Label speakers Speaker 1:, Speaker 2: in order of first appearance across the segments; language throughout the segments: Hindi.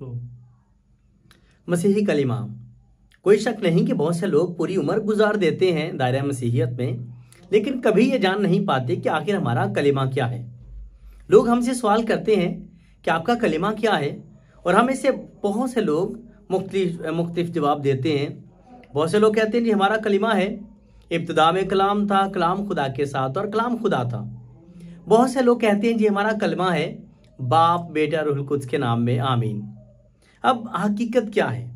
Speaker 1: तो मसीही कलिमा कोई शक नहीं कि बहुत से लोग पूरी उम्र गुजार देते हैं दायरा मसीहियत में लेकिन कभी ये जान नहीं पाते कि आखिर हमारा कलिमा क्या है लोग हमसे सवाल करते हैं कि आपका कलिमा क्या है और हम इसे बहुत से लोग मुख्तलिफ मुख्तफ जवाब देते हैं बहुत से लोग कहते हैं जी हमारा कलिमा है इब्तदा में कलाम था कलाम खुदा के साथ और कलाम खुदा था बहुत से लोग कहते हैं जी हमारा कलमा है बाप बेटा रुहल कुछ के नाम में आमीन अब हकीकत क्या है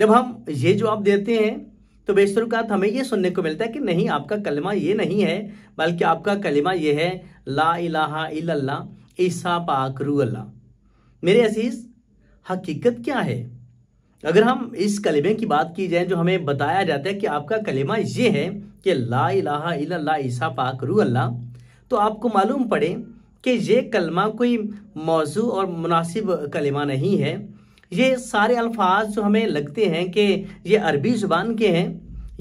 Speaker 1: जब हम ये जवाब देते हैं तो बेशरुकात हमें यह सुनने को मिलता है कि नहीं आपका कलमा ये नहीं है बल्कि आपका कलमा यह है ला इलाहा इल्लल्लाह ईसा पाक अल्लाह मेरे असीज़ हकीकत क्या है अगर हम इस कलमे की बात की जाए जो हमें बताया जाता है कि आपका कलमा ये है कि ला इलाहा इल्लल्लाह ईसा पाक अल्लाह तो आपको मालूम पड़े कि ये कलमा कोई मौजू और मुनासिब कलमा नहीं है ये सारे अल्फाज जो हमें लगते हैं कि ये अरबी ज़ुबान के हैं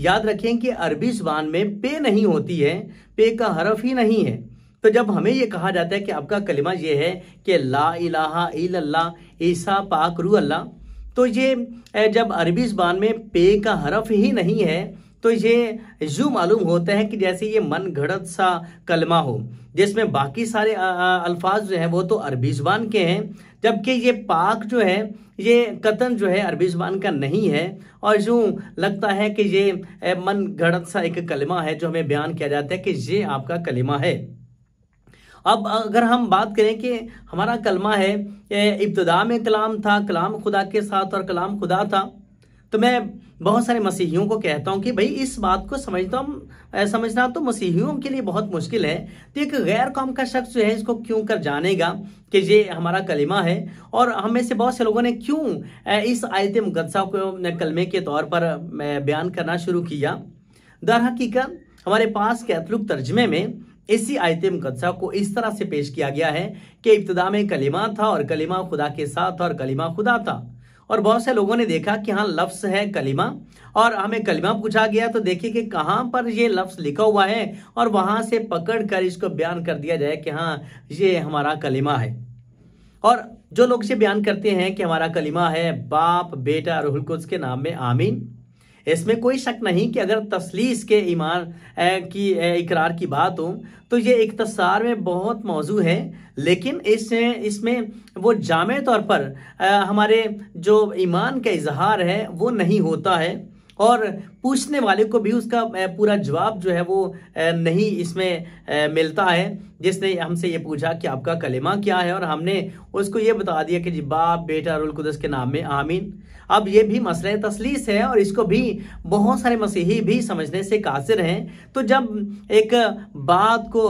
Speaker 1: याद रखें कि अरबी ज़ुबान में पे नहीं होती है पे का हरफ ही नहीं है तो जब हमें ये कहा जाता है कि आपका कलिमा ये है कि ला इलाहा इल्लल्लाह ईसा पाक रू अल्लाह तो ये जब अरबी ज़ुबान में पे का हरफ ही नहीं है तो ये यूँ मालूम होता है कि जैसे ये मन घड़त सा कलमा हो जिसमें बाकी सारे अल्फाज जो हैं वो तो अरबी ज़बान के हैं जबकि ये पाक जो है ये कतन जो है अरबी ज़बान का नहीं है और यूँ लगता है कि ये मन घड़त सा एक कलमा है जो हमें बयान किया जाता है कि ये आपका कलमा है अब अगर हम बात करें कि हमारा कलमा है इब्तदा में कलाम था कलाम खुदा के साथ और कलाम खुदा था तो मैं बहुत सारे मसीहियों को कहता हूँ कि भाई इस बात को समझता हूँ समझना तो मसीहियों के लिए बहुत मुश्किल है तो एक गैर कौम का शख्स जो है इसको क्यों कर जानेगा कि ये हमारा कलिमा है और हमें से बहुत से लोगों ने क्यों इस आयत मुकदसा को कलमे के तौर पर बयान करना शुरू किया दर हकीकत हमारे पास कैथलिक तर्जमे में इसी आयत मुकदसा को इस तरह से पेश किया गया है कि इब्तदा में कलिमा था और कलिमा खुदा के साथ और कलिमा खुदा था और बहुत से लोगों ने देखा कि हाँ लफ्स है कलिमा और हमें कलिमा पूछा गया तो देखिए कि कहाँ पर ये लफ्स लिखा हुआ है और वहां से पकड़ कर इसको बयान कर दिया जाए कि हाँ ये हमारा कलिमा है और जो लोग ये बयान करते हैं कि हमारा कलिमा है बाप बेटा रोहुल कुछ के नाम में आमीन इसमें कोई शक नहीं कि अगर तसलीस के ईमान की इकरार की बात हो तो ये इकतसार में बहुत मौजू है लेकिन इस इसमें वो जाम तौर पर हमारे जो ईमान का इजहार है वो नहीं होता है और पूछने वाले को भी उसका पूरा जवाब जो है वो नहीं इसमें मिलता है जिसने हमसे ये पूछा कि आपका कलेमा क्या है और हमने उसको ये बता दिया कि जी बाप बेटा रुल कुदस के नाम में आमीन अब ये भी मसला तसलीस है और इसको भी बहुत सारे मसीही भी समझने से कासिर हैं तो जब एक बात को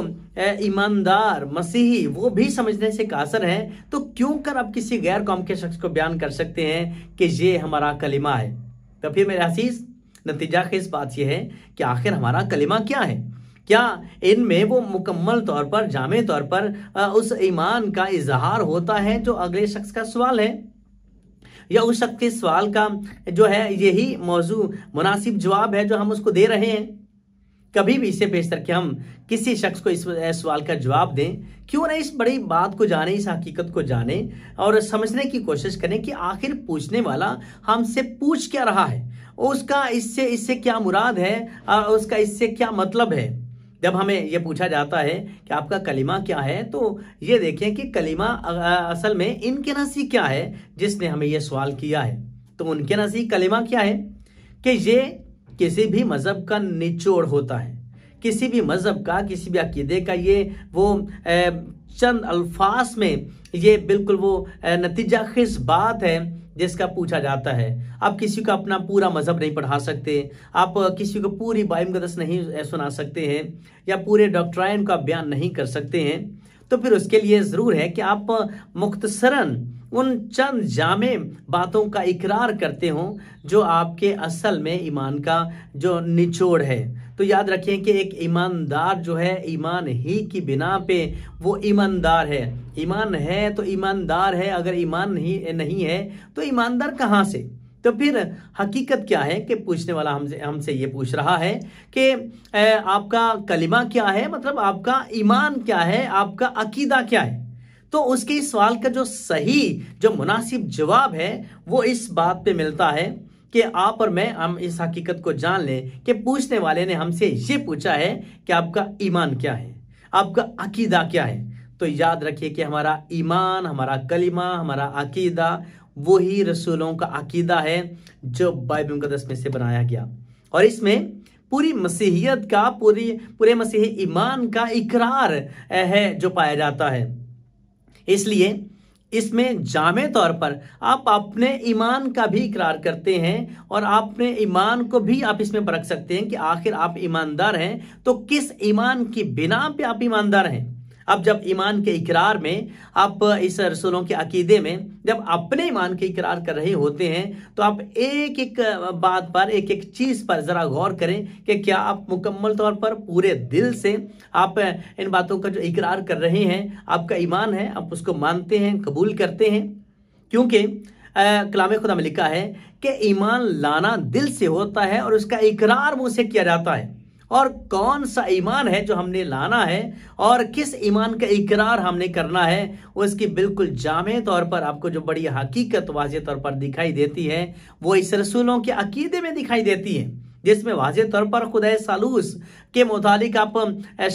Speaker 1: ईमानदार मसीही वो भी समझने से कासर हैं तो क्यों कर आप किसी गैर कौम के शख्स को बयान कर सकते हैं कि ये हमारा कलिमा है तो फिर मेरे आशीष नतीजा खेस बात यह है कि आखिर हमारा कलिमा क्या है क्या इनमें वो मुकम्मल तौर पर जामे तौर पर उस ईमान का इजहार होता है जो अगले शख्स का सवाल है या उस शख्स के सवाल का जो है यही मौजू मुनासिब जवाब है जो हम उसको दे रहे हैं कभी भी इससे बेहतर कि हम किसी शख्स को इस सवाल का जवाब दें क्यों ना इस बड़ी बात को जाने इस हकीकत को जाने और समझने की कोशिश करें कि आखिर पूछने वाला हमसे पूछ क्या रहा है उसका इससे इससे क्या मुराद है और उसका इससे क्या मतलब है जब हमें यह पूछा जाता है कि आपका कलिमा क्या है तो ये देखें कि कलिमा असल में इनके नसी क्या है जिसने हमें यह सवाल किया है तो उनके नसी कलिमा क्या है कि ये किसी भी मज़हब का निचोड़ होता है किसी भी मज़हब का किसी भी अकीदे का ये वो चंद अल्फाज में ये बिल्कुल वो नतीजा खिस बात है जिसका पूछा जाता है आप किसी का अपना पूरा मज़हब नहीं पढ़ा सकते आप किसी को पूरी बाइम कदस नहीं सुना सकते हैं या पूरे डॉक्ट्राइन का बयान नहीं कर सकते हैं तो फिर उसके लिए ज़रूर है कि आप मुख्तसरन उन चंद जामे बातों का इकरार करते हों जो आपके असल में ईमान का जो निचोड़ है तो याद रखें कि एक ईमानदार जो है ईमान ही की बिना पे वो ईमानदार है ईमान है तो ईमानदार है अगर ईमान ही नहीं है तो ईमानदार कहाँ से तो फिर हकीकत क्या है कि पूछने वाला हमसे हमसे ये पूछ रहा है कि आपका कलिमा क्या है मतलब आपका ईमान क्या है आपका अकीदा क्या है तो उसके इस सवाल का जो सही जो मुनासिब जवाब है वो इस बात पे मिलता है कि आप और मैं हम इस हकीकत को जान लें कि पूछने वाले ने हमसे ये पूछा है कि आपका ईमान क्या है आपका अकीदा क्या है तो याद रखिए कि हमारा ईमान हमारा कलिमा हमारा अकीदा वही रसूलों का अकीदा है जो बाइबल मुकदस में से बनाया गया और इसमें पूरी मसीहियत का पूरी पूरे मसीही ईमान का इकरार है जो पाया जाता है इसलिए इसमें जामे तौर पर आप अपने ईमान का भी इकरार करते हैं और अपने ईमान को भी आप इसमें परख सकते हैं कि आखिर आप ईमानदार हैं तो किस ईमान की बिना पे आप ईमानदार हैं अब जब ईमान के इकरार में आप इस रसूलों के अकीदे में जब अपने ईमान के इकरार कर रहे होते हैं तो आप एक एक बात पर एक एक चीज़ पर ज़रा गौर करें कि क्या आप मुकम्मल तौर पर पूरे दिल से आप इन बातों का जो इकरार कर रहे हैं आपका ईमान है आप उसको मानते हैं कबूल करते हैं क्योंकि कलाम खुदा में लिखा है कि ईमान लाना दिल से होता है और उसका इकरार मुंह से किया जाता है और कौन सा ईमान है जो हमने लाना है और किस ईमान का इकरार हमने करना है उसकी बिल्कुल जामे तौर पर आपको जो बड़ी हकीकत वाज तौर पर दिखाई देती है वो इस रसूलों के अकीदे में दिखाई देती है जिसमें वाज तौर पर खुद सालूस के मुतालिक आप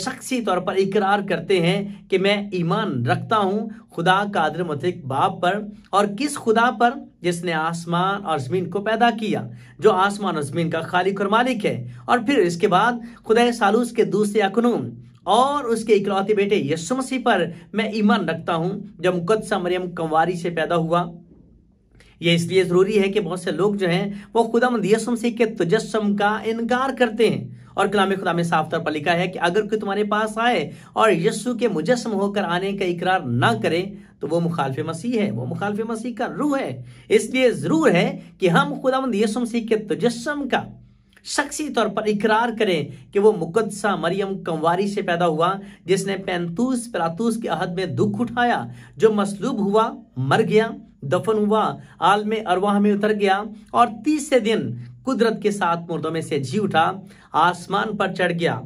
Speaker 1: शख्सी तौर पर इकरार करते हैं कि मैं ईमान रखता हूँ खुदा कादर मतिक बाप पर और किस खुदा पर जिसने आसमान और ज़मीन को पैदा किया जो आसमान और ज़मीन का खालिक और मालिक है और फिर इसके बाद खुदा सालूस के दूसरे अखनून और उसके इकलौते बेटे यसुमसी मसीह पर मैं ईमान रखता हूँ जब मुकदसा मरियम कंवारी से पैदा हुआ ये इसलिए ज़रूरी है कि बहुत से लोग जो हैं वो खुदाम यसमसी के तजस्म का इनकार करते हैं और कलाम खुदा में साफ तौर पर लिखा है कि अगर कोई तुम्हारे पास आए और यस्सु के मुजस्म होकर आने का इकरार ना करे तो वो मुखालफ मसीह है वो मुखालफ मसीह का रूह है इसलिए ज़रूर है कि हम खुदावंद यसु मसीह के तजस्म का शख्सी तौर पर इकरार करें कि वो मुकदसा मरियम कंवारी से पैदा हुआ जिसने पैंतूस परातूस के अहद में दुख उठाया जो मसलूब हुआ मर गया दफन हुआ आलम अरवाह में उतर गया और तीसरे दिन कुदरत के साथ मुर्दों में से जी उठा आसमान पर चढ़ गया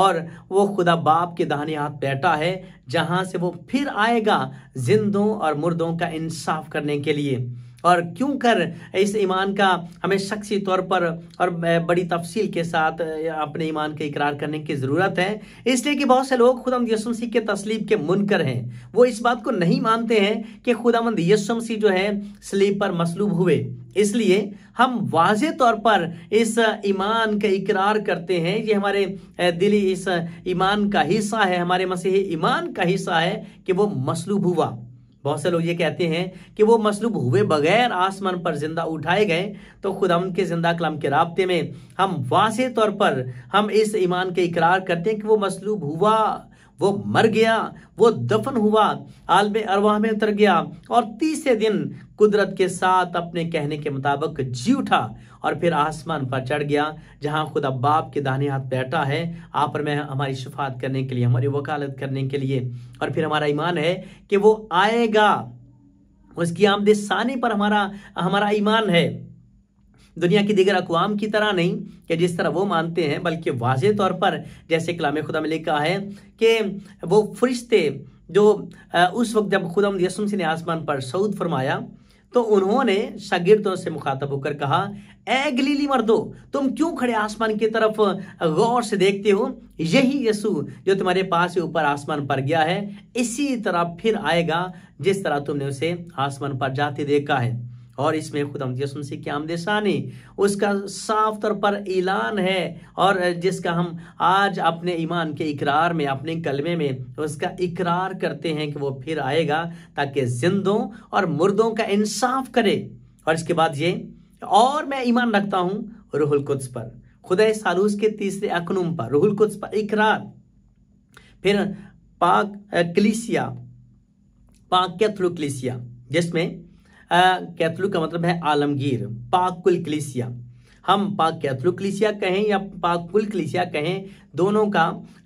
Speaker 1: और वो खुदा बाप के दाहिने हाथ बैठा है जहां से वो फिर आएगा जिंदों और मुर्दों का इंसाफ करने के लिए और क्यों कर इस ईमान का हमें शख्सी तौर पर और बड़ी तफसील के साथ अपने ईमान का इकरार करने की ज़रूरत है इसलिए कि बहुत से लोग खुदा यसु के तस्लीब के मुनकर हैं वो इस बात को नहीं मानते हैं कि खुदामंद यसु मसीह जो है स्लीब पर मसलूब हुए इसलिए हम वाज तौर पर इस ईमान का इकरार करते हैं ये हमारे दिली इस ईमान का हिस्सा है हमारे मसीह ईमान का हिस्सा है कि वो मसलूब हुआ बहुत से लोग ये कहते हैं कि वो मसलूब हुए बगैर आसमान पर ज़िंदा उठाए गए तो खुदा के ज़िंदा कलाम के रबते में हम वासे तौर पर हम इस ईमान के इकरार करते हैं कि वो मसलूब हुआ वो मर गया वो दफन हुआ आलम अरवाह में उतर गया और तीसरे दिन कुदरत के साथ अपने कहने के मुताबिक जी उठा और फिर आसमान पर चढ़ गया जहां खुद अब्बाप के दाने हाथ बैठा है आप और मैं हमारी शफात करने के लिए हमारी वकालत करने के लिए और फिर हमारा ईमान है कि वो आएगा उसकी आमदे सानी पर हमारा हमारा ईमान है दुनिया की दीगर अकवाम की तरह नहीं कि जिस तरह वो मानते हैं बल्कि वाज तौर पर जैसे कलाम खुदा में लिखा है कि वो फरिश्ते जो उस वक्त जब खुदा यसुमसी ने आसमान पर सऊद फरमाया तो उन्होंने शागिर्दों से मुखातब होकर कहा ए गलीली मर्दो तुम क्यों खड़े आसमान की तरफ गौर से देखते हो यही यसु जो तुम्हारे पास ऊपर आसमान पर गया है इसी तरह फिर आएगा जिस तरह तुमने उसे आसमान पर जाते देखा है और इसमें खुद यसमसी की आमदेसानी उसका साफ तौर पर ऐलान है और जिसका हम आज अपने ईमान के इकरार में अपने कलमे में उसका इकरार करते हैं कि वो फिर आएगा ताकि जिंदों और मुर्दों का इंसाफ करे और इसके बाद ये और मैं ईमान रखता हूँ रूहुल कुद्स पर खुदा सालूस के तीसरे अकनुम पर रोहुल कुद्स पर इकरार फिर पाक क्लिसिया पाक कैथलिक क्लिसिया जिसमें कैथलू का मतलब है आलमगीर पाकुल कलिसिया हम पाक कैथोलिक कलिसिया कहें या पाकुल कलिसिया कहें दोनों का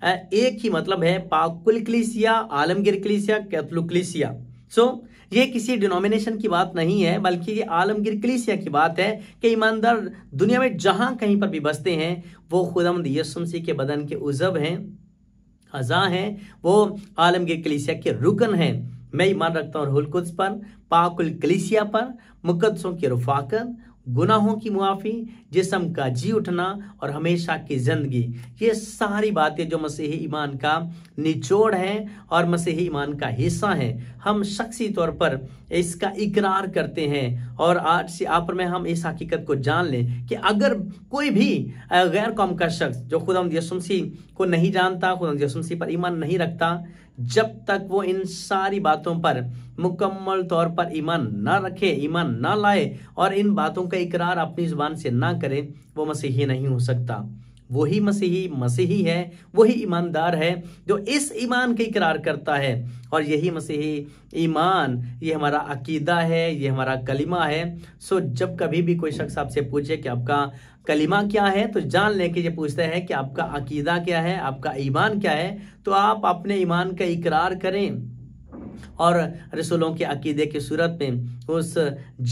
Speaker 1: एक ही मतलब है पाकुल कलिसिया आलमगीर कलिसिया कैथोलिक कलिसिया सो ये किसी डिनोमिनेशन की बात नहीं है बल्कि ये आलमगीर कलिसिया की बात है कि ईमानदार दुनिया में जहां कहीं पर भी बसते हैं वो खुदमद यसुमसी के बदन के उजब हैं अजा हैं वो आलमगीर कलिसिया के रुकन हैं मैं ईमान रखता हूँ रहुल कुछ पर पाकुल कलिसिया पर मुकदसों की रफाकत गुनाहों की मुआफ़ी जिसम का जी उठना और हमेशा की ज़िंदगी ये सारी बातें जो मसीही ईमान का निचोड़ है और मसीही ईमान का हिस्सा है हम शख्सी तौर पर इसका इकरार करते हैं और आज से आप में हम इस हकीकत को जान लें कि अगर कोई भी गैर कौम का शख्स जो खुदा यसुमसी को नहीं जानता खुदा यसुमसी पर ईमान नहीं रखता जब तक वो इन सारी बातों पर मुकम्मल तौर पर ईमान ना रखे ईमान ना लाए और इन बातों का इकरार अपनी ज़ुबान से ना करे वो मसीही नहीं हो सकता वही मसीही मसीही है वही ईमानदार है जो इस ईमान के इकरार करता है और यही मसीही ईमान ये हमारा अकीदा है ये हमारा कलिमा है सो जब कभी भी कोई शख्स आपसे पूछे कि आपका कलिमा क्या है तो जान लेके ये पूछते हैं कि आपका अकीदा क्या है आपका ईमान क्या है तो आप अपने ईमान का इकरार करें और रसूलों के अकीदे की सूरत में उस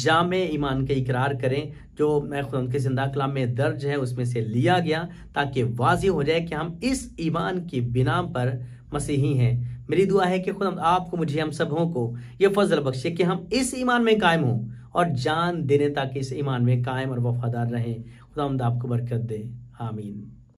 Speaker 1: जाम ईमान का इकरार करें जो मैं खुद के जिंदा कलाम में दर्ज है उसमें से लिया गया ताकि वाजी हो जाए कि हम इस ईमान की बिना पर मसीही हैं मेरी दुआ है कि खुद आपको मुझे हम सबों को ये फजल बख्शे कि हम इस ईमान में कायम हों और जान देने ताकि इस ईमान में कायम और वफादार रहें खुदा आपको बरकत दे आमीन